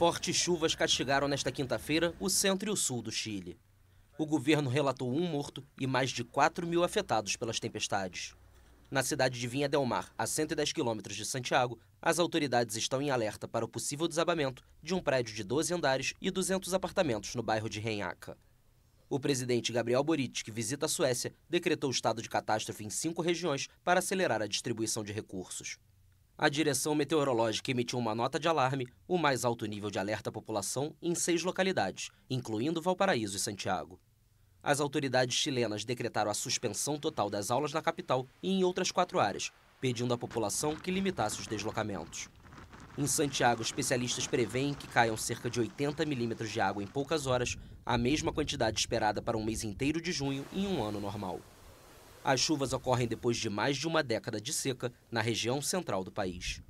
Fortes chuvas castigaram nesta quinta-feira o centro e o sul do Chile. O governo relatou um morto e mais de 4 mil afetados pelas tempestades. Na cidade de Vinha Del Mar, a 110 quilômetros de Santiago, as autoridades estão em alerta para o possível desabamento de um prédio de 12 andares e 200 apartamentos no bairro de Renhaca. O presidente Gabriel Boric, que visita a Suécia, decretou o estado de catástrofe em cinco regiões para acelerar a distribuição de recursos a direção meteorológica emitiu uma nota de alarme, o mais alto nível de alerta à população, em seis localidades, incluindo Valparaíso e Santiago. As autoridades chilenas decretaram a suspensão total das aulas na capital e em outras quatro áreas, pedindo à população que limitasse os deslocamentos. Em Santiago, especialistas preveem que caiam cerca de 80 milímetros de água em poucas horas, a mesma quantidade esperada para um mês inteiro de junho em um ano normal. As chuvas ocorrem depois de mais de uma década de seca na região central do país.